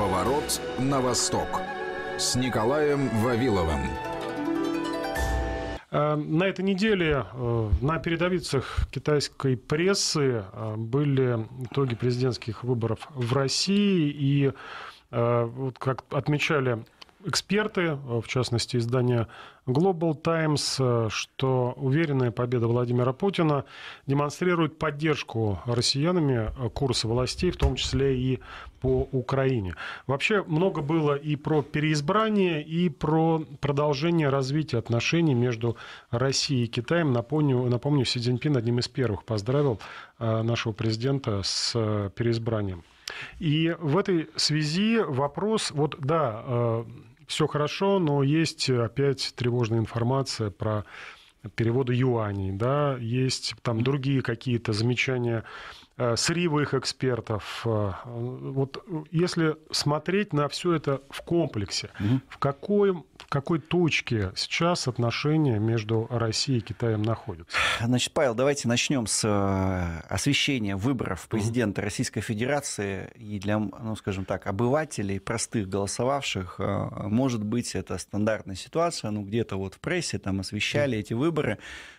Поворот на восток с Николаем Вавиловым. Э, на этой неделе э, на передовицах китайской прессы э, были итоги президентских выборов в России. И, вот как отмечали эксперты, в частности, издание Global Times, э, что уверенная победа Владимира Путина демонстрирует поддержку россиянами э, курса властей, в том числе и по Украине. Вообще много было и про переизбрание, и про продолжение развития отношений между Россией и Китаем. Напомню, напомню Си Цзиньпин одним из первых поздравил э, нашего президента с переизбранием. И в этой связи вопрос, вот да, все хорошо, но есть опять тревожная информация про переводы юаней, да, есть там другие какие-то замечания э, сырьевых экспертов. Э, вот если смотреть на все это в комплексе, угу. в каком какой точке сейчас отношения между Россией и Китаем находятся? Значит, Павел, давайте начнем с э, освещения выборов президента Российской Федерации. И для, ну, скажем так, обывателей, простых голосовавших, э, может быть, это стандартная ситуация. Ну, где-то вот в прессе там освещали эти выборы.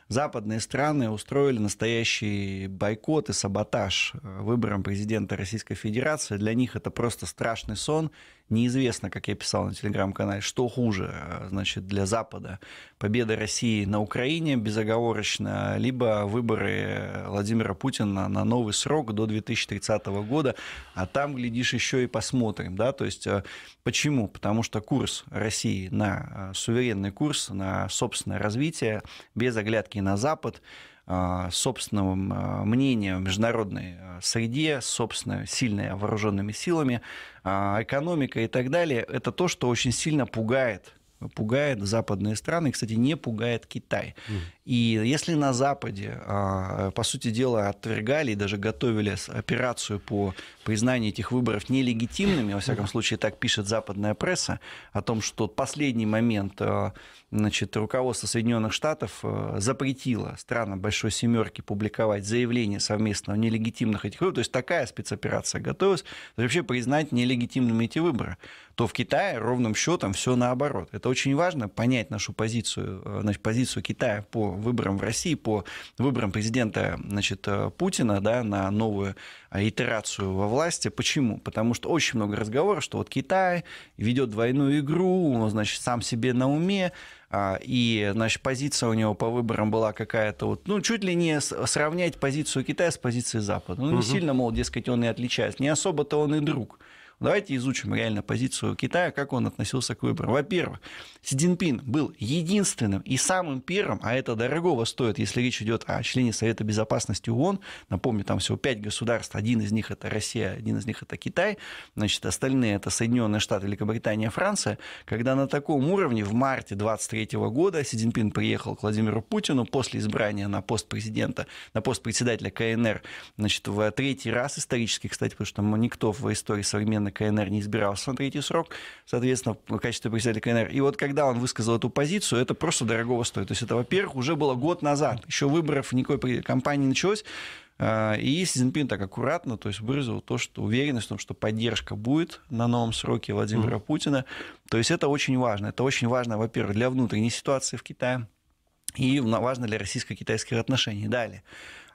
Западные страны устроили настоящий бойкот и саботаж э, выборам президента Российской Федерации. Для них это просто страшный сон Неизвестно, как я писал на телеграм-канале, что хуже э, значит, для Запада. Победа России на Украине безоговорочно, либо выборы э, Владимира Путина на новый срок до 2030 года, а там, глядишь, еще и посмотрим. Да? То есть э, почему? Потому что курс России на суверенный курс, на собственное развитие, без оглядки на Запад – а, собственного а, мнения в международной а, среде, собственно, сильной вооруженными силами, экономика и так далее, это то, что очень сильно пугает пугает западные страны, и, кстати, не пугает Китай. Mm. И если на Западе, а, по сути дела, отвергали и даже готовили операцию по признанию этих выборов нелегитимными, во всяком случае, так пишет западная пресса, о том, что последний момент а, значит, руководство Соединенных Штатов а, запретило странам Большой Семерки публиковать заявление совместно о нелегитимных этих выборах, то есть такая спецоперация готовилась, вообще признать нелегитимными эти выборы то в Китае ровным счетом все наоборот. Это очень важно понять нашу позицию, значит, э, позицию Китая по выборам в России, по выборам президента значит, э, Путина да, на новую э, итерацию во власти. Почему? Потому что очень много разговоров, что вот Китай ведет двойную игру, он, значит, сам себе на уме, а, и, значит, позиция у него по выборам была какая-то вот, ну, чуть ли не сравнять позицию Китая с позицией Запада. Ну, не угу. сильно, мол, дескать, он и отличается. Не особо-то он и друг. Давайте изучим реально позицию Китая, как он относился к выборам. Во-первых, Си Цзиньпин был единственным и самым первым, а это дорогого стоит, если речь идет о члене Совета Безопасности ООН. Напомню, там всего пять государств, один из них это Россия, один из них это Китай, значит, остальные это Соединенные Штаты, Великобритания, Франция. Когда на таком уровне в марте 23 года Си Цзиньпин приехал к Владимиру Путину после избрания на пост президента, на пост председателя КНР, значит, в третий раз исторически, кстати, потому что никто в истории современной Сталина КНР не избирался на третий срок, соответственно, в качестве председателя КНР. И вот когда он высказал эту позицию, это просто дорого стоит. То есть это, во-первых, уже было год назад, еще выборов никакой кампании не началось, а, и Си Цзиньпин так аккуратно то есть, выразил то, что уверенность в том, что поддержка будет на новом сроке Владимира mm Путина. То есть это очень важно. Это очень важно, во-первых, для внутренней ситуации в Китае и важно для российско-китайских отношений. Далее.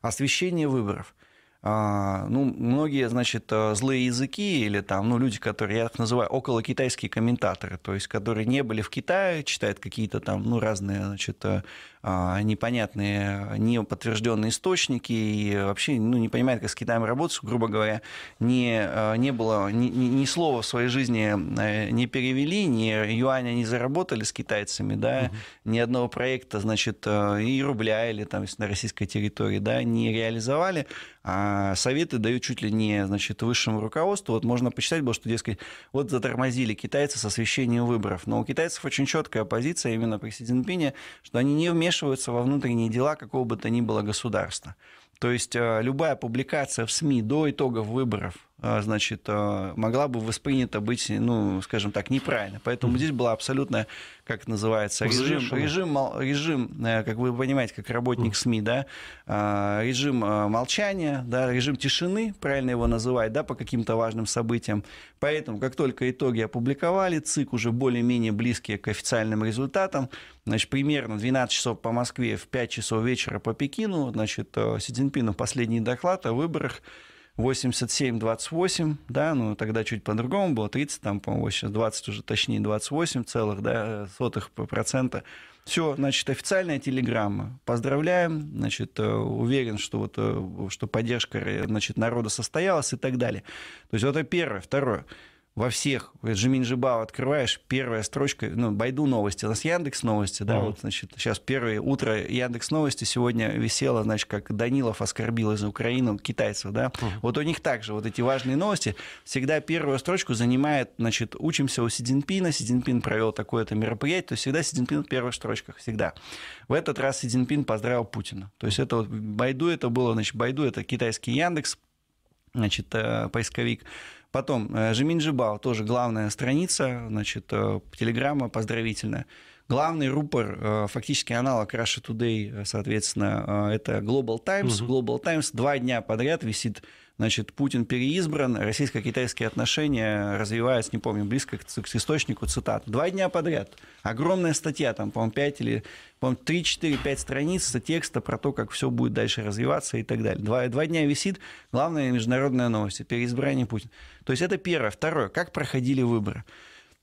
Освещение выборов – а, ну, многие, значит, э, злые языки или там, ну, люди, которые, я их называю около китайские комментаторы, то есть, которые не были в Китае, читают какие-то там, ну, разные, значит, э, а, непонятные, неподтвержденные источники и вообще ну, не понимает, как с Китаем работать, грубо говоря, не, а, не было ни, ни слова в своей жизни э, не перевели, ни юаня не заработали с китайцами, да, угу. ни одного проекта, значит, э, и рубля или там на российской территории, да, не реализовали, а советы дают чуть ли не, значит, высшему руководству. Вот можно почитать было, что, дескать, вот затормозили китайцы с освещением выборов. Но у китайцев очень четкая позиция именно при Си Цзиньпине, что они не вмешиваются вмешиваются во внутренние дела какого бы то ни было государства. То есть э, любая публикация в СМИ до итогов выборов а, значит, а, могла бы воспринята быть, ну, скажем так, неправильно. Поэтому mm-hmm. здесь была абсолютно, как называется, режим, режим, режим, э, как вы понимаете, как работник mm-hmm. СМИ, да, а, режим молчания, да, режим тишины, правильно его называть, да, по каким-то важным событиям. Поэтому, как только итоги опубликовали, ЦИК уже более-менее близкие к официальным результатам, значит, примерно 12 часов по Москве, в 5 часов вечера по Пекину, значит, э, Си Цзиньпину ну, последний доклад о выборах, 87-28, да, ну тогда чуть по-другому было, 30, там, по-моему, сейчас 20 уже, точнее, 28 целых, да, сотых процента. Все, значит, официальная телеграмма. Поздравляем, значит, э, уверен, что, вот, э, что поддержка э, значит, народа состоялась и так далее. То есть вот это первое. Второе во всех, Жемин открываешь, первая строчка, ну, Байду новости, у нас Яндекс новости, да, вот, значит, сейчас первое утро Яндекс новости сегодня висело, значит, как Данилов оскорбил из Украины китайцев, да, вот у них также вот эти важные новости, всегда первую строчку занимает, значит, учимся у Сидинпина Сидинпин провел такое-то мероприятие, то есть всегда Сидинпин в первых строчках, всегда. В этот раз Сидинпин поздравил Путина, то есть это вот Байду это было, значит, Байду это китайский Яндекс, значит, э, поисковик, Потом э, Жемин тоже главная страница, значит, э, телеграмма поздравительная. Главный рупор, э, фактически аналог Russia Today, соответственно, это Global Times. Угу. Global Times два дня подряд висит Значит, Путин переизбран, российско-китайские отношения развиваются, не помню, близко к, к источнику цитат. Два дня подряд. Огромная статья, там, по-моему, 5 или, по-моему, 3, 4, 5 страниц текста про то, как все будет дальше развиваться и так далее. Два, два дня висит главная международная новость – переизбрание Путина. То есть это первое. Второе – как проходили выборы.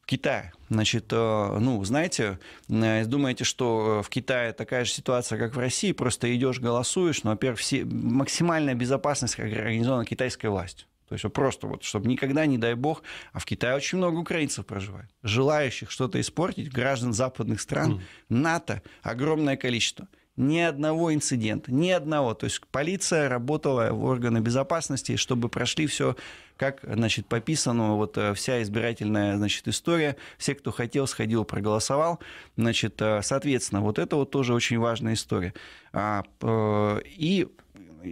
Китая. Значит, э, ну, знаете, э, думаете, что э, в Китае такая же ситуация, как в России, просто идешь, голосуешь, но, во-первых, все, максимальная безопасность организована китайской властью. То есть просто вот, чтобы никогда, не дай бог, а в Китае очень много украинцев проживает, желающих что-то испортить, граждан западных стран, mm. НАТО, огромное количество – ни одного инцидента, ни одного. То есть полиция работала в органы безопасности, чтобы прошли все как, значит, пописано, вот э, вся избирательная, значит, история. Все, кто хотел, сходил, проголосовал. Значит, э, соответственно, вот это вот тоже очень важная история. А, э, и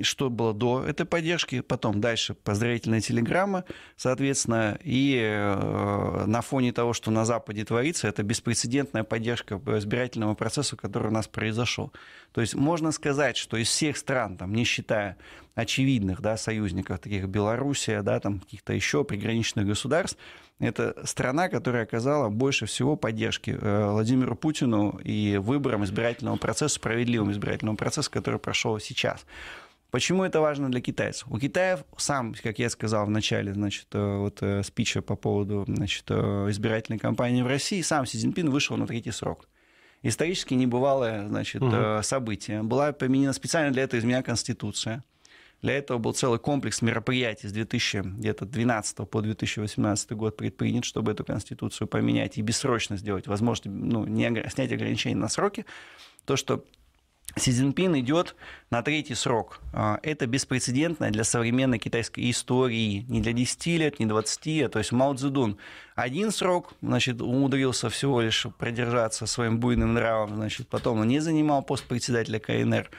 что было до этой поддержки, потом дальше поздравительная телеграмма, соответственно, и э, на фоне того, что на Западе творится, это беспрецедентная поддержка избирательного процессу, который у нас произошел. То есть можно сказать, что из всех стран, там, не считая очевидных да, союзников, таких Белоруссия, да, там каких-то еще приграничных государств, это страна, которая оказала больше всего поддержки э, Владимиру Путину и выборам избирательного процесса, справедливым избирательному процессу который прошел сейчас. Почему это важно для китайцев? У Китаев сам, как я сказал в начале, значит, э, вот э, спича по поводу значит, избирательной кампании в России, сам Си Цзиньпин вышел на третий срок. Исторически небывалое значит, угу. событие. Была применена специально для этого изменена Конституция. Для этого был целый комплекс мероприятий с 2012 по 2018 год предпринят, чтобы эту конституцию поменять и бессрочно сделать, возможно, ну, не, снять ограничения на сроки. То, что Си Цзиньпин идет на третий срок. А, это беспрецедентно для современной китайской истории. Не для 10 лет, не 20, а то есть Мао Цзэдун. Один срок, значит, умудрился всего лишь продержаться своим буйным нравом, значит, потом он не занимал пост председателя КНР.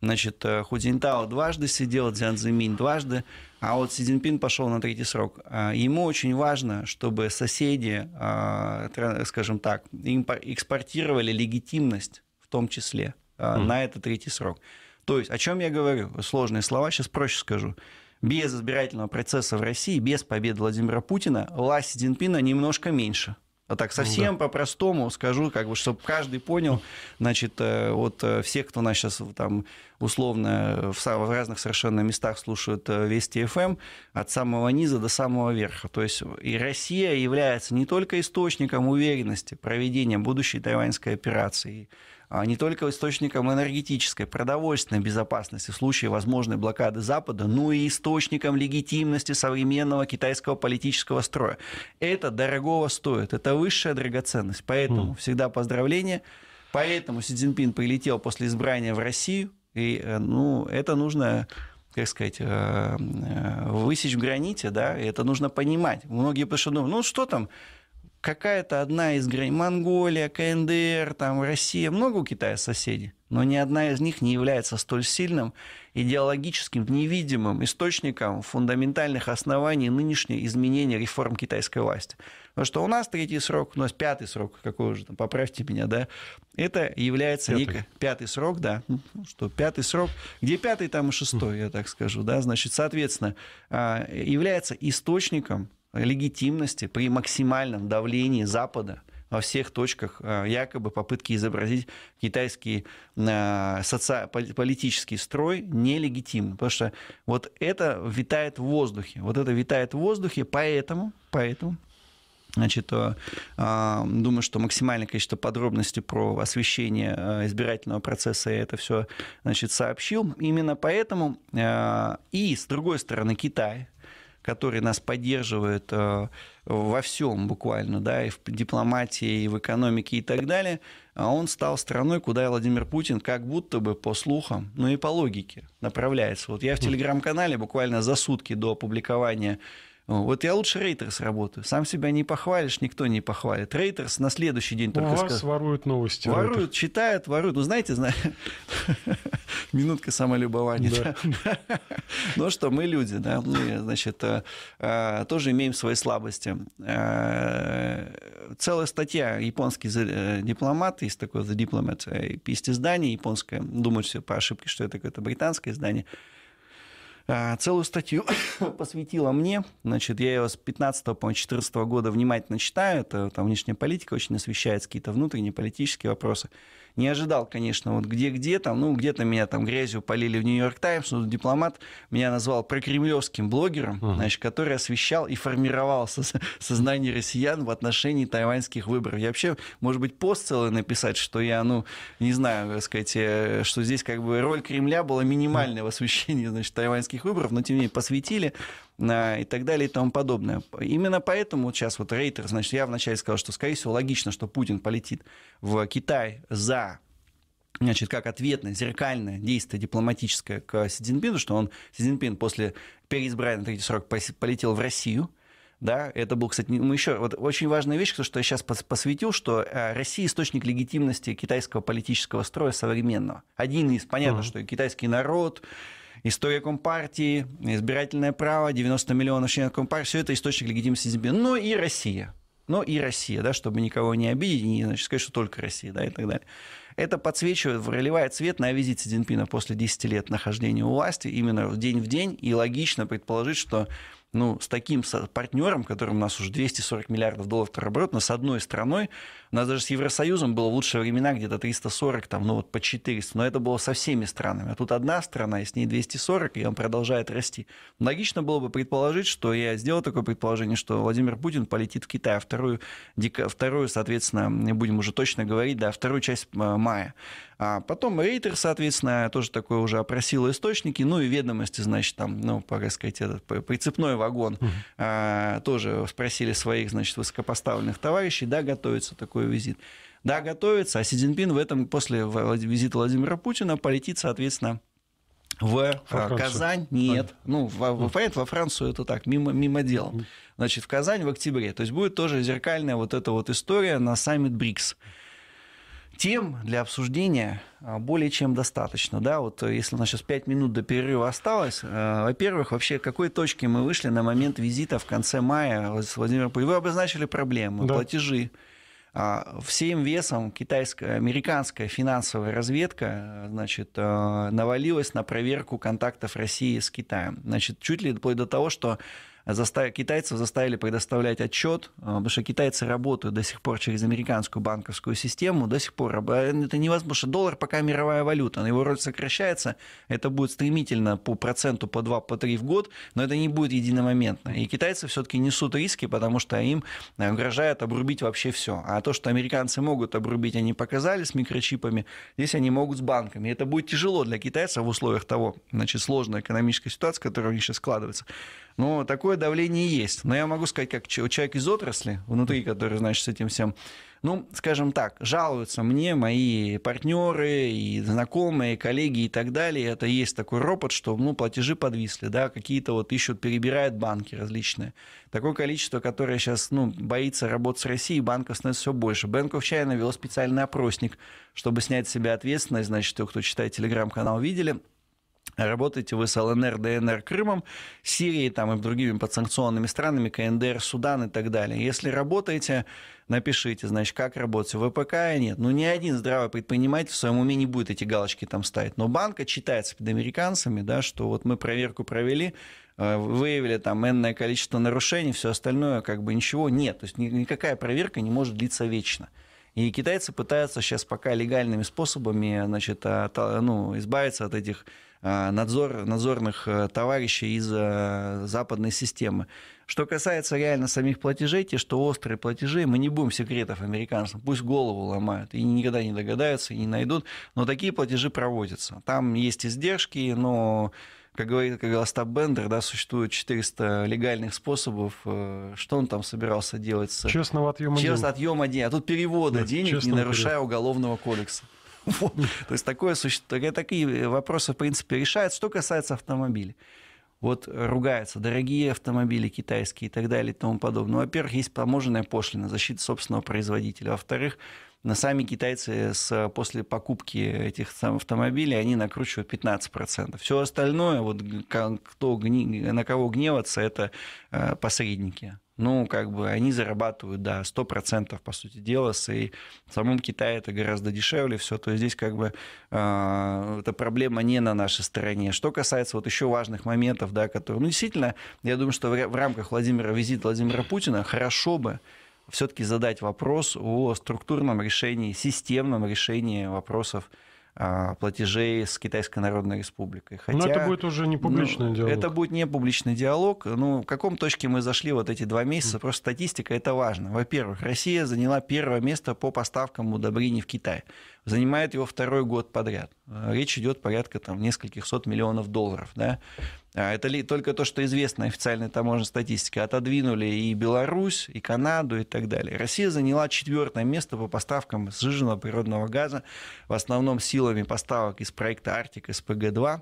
Значит, э, Худзинтао дважды сидел, Дзян Цзиминь дважды, а вот Си Цзиньпин пошел на третий срок. А, ему очень важно, чтобы соседи, а, скажем так, экспортировали легитимность в том числе mm. на этот третий срок. То есть, о чем я говорю? Сложные слова, сейчас проще скажу. Без избирательного процесса в России, без победы Владимира Путина, власть Си Цзиньпина немножко меньше – а так ну совсем да. по-простому скажу, как бы, чтобы каждый понял, значит, э, вот э, все, кто нас сейчас там условно в, в разных совершенно местах слушают э, Вести ФМ, эм, от самого низа до самого верха. То есть и Россия является не только источником уверенности проведения будущей тайваньской операции, а не только источником энергетической, продовольственной безопасности в случае возможной блокады Запада, но и источником легитимности современного китайского политического строя. Это дорогого стоит, это высшая драгоценность. Поэтому mm. всегда поздравления. Поэтому Си Цзиньпин прилетел после избрания в Россию, и э, ну, это нужно как сказать, э, э, высечь в граните, да, и это нужно понимать. Многие потому ну что там, какая-то одна из границ, Монголия, КНДР, там, Россия, много у Китая соседей, но ни одна из них не является столь сильным идеологическим, невидимым источником фундаментальных оснований нынешних изменений реформ китайской власти. Потому что у нас третий срок, у нас пятый срок, какой уже, там, поправьте меня, да, это является пятый. Нек... пятый срок, да, ну, что пятый срок, где пятый, там и шестой, я так скажу, да, значит, соответственно, а, является источником легитимности при максимальном давлении Запада во всех точках э, якобы попытки изобразить китайский э, соци... политический строй нелегитимным. Потому что вот это витает в воздухе. Вот это витает в воздухе, поэтому, поэтому Значит, э, думаю, что максимальное количество подробностей про освещение избирательного процесса я это все значит, сообщил. Именно поэтому и, с другой стороны, Китай которые нас поддерживают э, во всем буквально, да, и в дипломатии, и в экономике и так далее, а он стал страной, куда Владимир Путин как будто бы по слухам, ну и по логике направляется. Вот я в хм. телеграм-канале буквально за сутки до опубликования вот я лучше Рейтерс работаю. Сам себя не похвалишь, никто не похвалит. Рейтерс на следующий день только... У вас сказ... воруют новости. Воруют, Reuters. читают, воруют. Ну, знаете, знаете... Минутка самолюбования. Да. ну что, мы люди, да, мы, значит, э, э, тоже имеем свои слабости. Э, целая статья «Японский дипломат», есть такое «The Diplomat», есть издание японское, думают все по ошибке, что это какое-то британское издание, а, целую статью посвятила мне. Значит, я ее с 15 по 14 года внимательно читаю. Это там внешняя политика очень освещается, какие-то внутренние политические вопросы. Не ожидал, конечно, вот где-где там, ну, где-то меня там грязью полили в Нью-Йорк Таймс, ну, дипломат меня назвал прокремлевским блогером, uh-huh. значит, который освещал и формировал сознание россиян в отношении тайваньских выборов. Я вообще, может быть, пост целый написать, что я, ну, не знаю, так сказать, э, что здесь как бы роль Кремля была минимальная в освещении, значит, тайваньских выборов, но тем не менее посвятили и так далее и тому подобное. Именно поэтому вот сейчас вот Рейтер, значит, я вначале сказал, что, скорее всего, логично, что Путин полетит в Китай за значит, как ответное, зеркальное действие дипломатическое к Си Цзиньпину, что он, Си Цзиньпин после переизбрания на третий срок полетел в Россию, да, это был, кстати, мы еще, вот очень важная вещь, то что я сейчас посвятил, что э, Россия источник легитимности китайского политического строя современного. Один из, понятно, uh-huh. что и китайский народ, история Компартии, избирательное право, 90 миллионов членов Компартии, все это источник легитимности Зимбина. Но и Россия. Но и Россия, да, чтобы никого не обидеть, не значит, сказать, что только Россия, да, и так далее. Это подсвечивает, проливает свет на визит Си Цзиньпина после 10 лет нахождения у власти, именно день в день, и логично предположить, что ну, с таким партнером, которым у нас уже 240 миллиардов долларов оборот, но с одной страной, у нас даже с Евросоюзом было в лучшие времена где-то 340, там, ну вот по 400, но это было со всеми странами. А тут одна страна, и с ней 240, и он продолжает расти. Логично было бы предположить, что я сделал такое предположение, что Владимир Путин полетит в Китай, а вторую, дика, вторую соответственно, не будем уже точно говорить, да, вторую часть э, мая. А потом Рейтер, соответственно, тоже такое уже опросил источники, ну и ведомости, значит, там, ну, по, сказать, этот прицепной вагон, mm-hmm. а, тоже спросили своих, значит, высокопоставленных товарищей, да, готовится такой такой визит. Да, готовится, а Си Цзиньпин в этом, после визита Владимира Путина полетит, соответственно, в э, во Казань нет. А. Ну, во, во, понятно, во Францию это так, мимо, мимо дела. Значит, в Казань в октябре. То есть будет тоже зеркальная вот эта вот история на саммит БРИКС. Тем для обсуждения а, более чем достаточно. Да? Вот э, если у нас сейчас 5 минут до перерыва осталось, э, во-первых, вообще к какой точке мы вышли на момент визита в конце мая Владимира Путина? Вы обозначили проблемы, да. платежи а, всем весом китайская, американская финансовая разведка э, значит, э, навалилась на проверку контактов России с Китаем. Значит, чуть ли вплоть до того, что застав... китайцев заставили предоставлять отчет, а, потому что китайцы работают до сих пор через американскую банковскую систему, до сих пор э, это невозможно, что доллар пока мировая валюта, его роль сокращается, это будет стремительно по проценту по 2, по 3 в год, но это не будет единомоментно. И китайцы все-таки несут риски, потому что им э, угрожает обрубить вообще все. А то, что американцы могут обрубить, они показали с микрочипами, здесь они могут с банками. Это будет тяжело для китайцев в условиях того, значит, сложной экономической ситуации, которая у них сейчас складывается. Но такое давление есть. Но я могу сказать, как человек из отрасли, внутри, который, значит, с этим всем ну, скажем так, жалуются мне мои партнеры и знакомые, коллеги и так далее. Это есть такой ропот, что ну, платежи подвисли, да, какие-то вот ищут, перебирают банки различные. Такое количество, которое сейчас ну, боится работать с Россией, банков становится все больше. Bank of China вел специальный опросник, чтобы снять с себя ответственность, значит, кто читает телеграм-канал, видели – Работаете вы с ЛНР, ДНР, Крымом, Сирией там, и другими подсанкционными странами, КНДР, Судан и так далее. Если работаете, напишите, значит, как работаете. ВПК и нет. Ну, ни один здравый предприниматель в своем уме не будет эти галочки там ставить. Но банка читается перед американцами, да, что вот мы проверку провели, э, выявили там энное количество нарушений, все остальное как бы ничего нет. То есть никакая проверка не может длиться вечно. И китайцы пытаются сейчас пока легальными способами значит, от, ну, избавиться от этих а, надзор, надзорных э, товарищей из э, западной системы. Что касается реально самих платежей, те, что острые платежи, мы не будем секретов американцам, пусть голову ломают, и никогда не догадаются, и не найдут, но такие платежи проводятся. Там есть издержки, но как говорит, как говорил Остап Бендер, да, существует 400 легальных способов, э, что он там собирался делать с... Честного отъема Честного денег. отъема денег. А тут перевода да, денег, не нарушая перевод. уголовного кодекса. Вот. То есть такое, э, такие э, вопросы, в принципе, решаются. Что касается автомобилей. Вот ругаются дорогие автомобили китайские и так далее и тому подобное. Ну, Во-первых, есть таможенная пошлина, защита собственного производителя. Во-вторых, на сами китайцы с, после покупки этих сам автомобилей они накручивают 15%. Все остальное, вот, кто, на кого гневаться, это э, посредники ну, как бы они зарабатывают, да, 100%, по сути дела, и в самом Китае это гораздо дешевле все, то есть здесь как бы э, эта проблема не на нашей стороне. Что касается вот еще важных моментов, да, которые, ну, действительно, я думаю, что в, в рамках Владимира, визита Владимира Путина хорошо бы все-таки задать вопрос о структурном решении, системном решении вопросов а, платежей с Китайской Народной Республикой. Хотя, Но это будет уже не публичный ну, диалог. Это будет не публичный диалог. Ну, в каком точке мы зашли вот эти два месяца? Просто статистика, это важно. Во-первых, Россия заняла первое место по поставкам удобрений в Китай. Занимает его второй год подряд. Э, речь идет порядка там нескольких сот миллионов долларов. Да? А это ли только то, что известно официальной таможенной статистике. Отодвинули и Беларусь, и Канаду, и так далее. Россия заняла четвертое место по поставкам сжиженного природного газа, в основном силами поставок из проекта «Арктик» СПГ-2.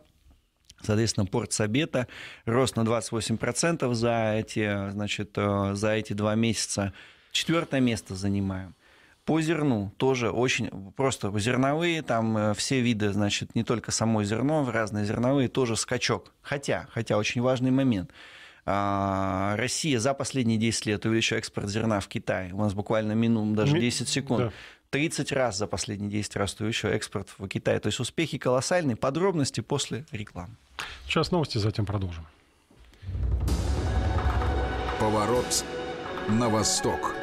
Соответственно, порт Сабета рос на 28% за эти, значит, э, за эти два месяца. Четвертое место занимаем по зерну тоже очень просто зерновые, там э, все виды, значит, не только само зерно, в разные зерновые тоже скачок. Хотя, хотя очень важный момент. А, Россия за последние 10 лет увеличила экспорт зерна в Китай. У нас буквально минимум даже 10 секунд. Да. 30 раз за последние 10 раз еще экспорт в Китай. То есть успехи колоссальные. Подробности после рекламы. Сейчас новости, затем продолжим. Поворот на восток.